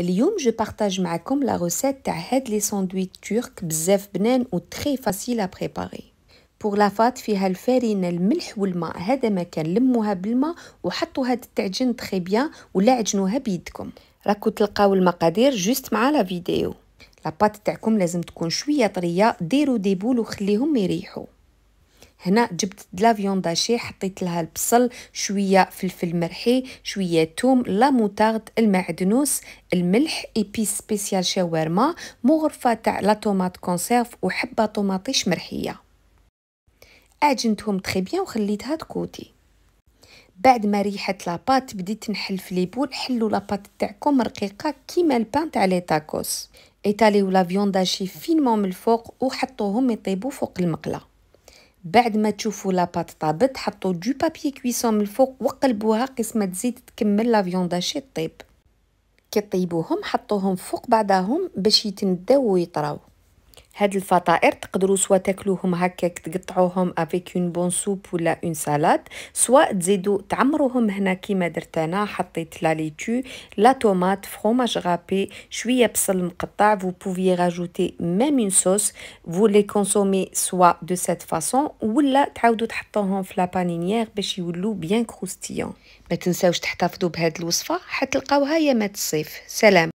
اليوم جو بارطاج معكم لا روسيت تاع هاد لي ساندويتش تورك بزاف بنان و تري فاسيل ا بريباري بور فات فيها الفارينه الملح والماء هذا ما كان لموها بالماء وحطوا هاد التعجين تري بيان ولا عجنوها بيدكم راكو تلقاو المقادير جوست مع لا فيديو لاباط تاعكم لازم تكون شويه طريه ديروا دي بول وخليهم يريحوا هنا جبت دلا فيون داشي حطيت لها البصل شويه فلفل مرحي شويه ثوم لا موتارد المعدنوس الملح ايبي سبيسيال شاورما مغرفه تاع لا طوماط كونسيرف وحبه طوماطيش مرحيه عجنتهم تري بيان وخليتها تكوتي بعد ما ريحت لاباط بديت نحل في لي بول حلوا لاباط تاعكم رقيقه كيما البان تاع لي تاكوس ايطاليو لا فيونداشي فينمون من الفوق وحطوهم يطيبوا فوق المقله بعد ما تشوفوا لاباط طابت حطوا دو بابي كويسون من الفوق وقلبوها قسمة تزيد تكمل لا داشي طيب كي طيبوهم حطوهم فوق بعضهم باش يتنداو ويطراو هاد الفطائر تقدروا سوا تاكلوهم هكاك تقطعوهم افيك اون بون سوب ولا اون سالاد سوا تزيدوا تعمروهم هنا كيما درت انا حطيت لا ليتو لا طوماط فروماج غابي شويه بصل مقطع فو بوفي راجوتي ميم اون صوص فو لي كونسومي سوا دو سيت فاصون ولا تعاودوا تحطوهم في بانينيير باش يولوا بيان كروستيون ما تنساوش تحتفظوا بهاد الوصفه حتلقاوها يا مات الصيف سلام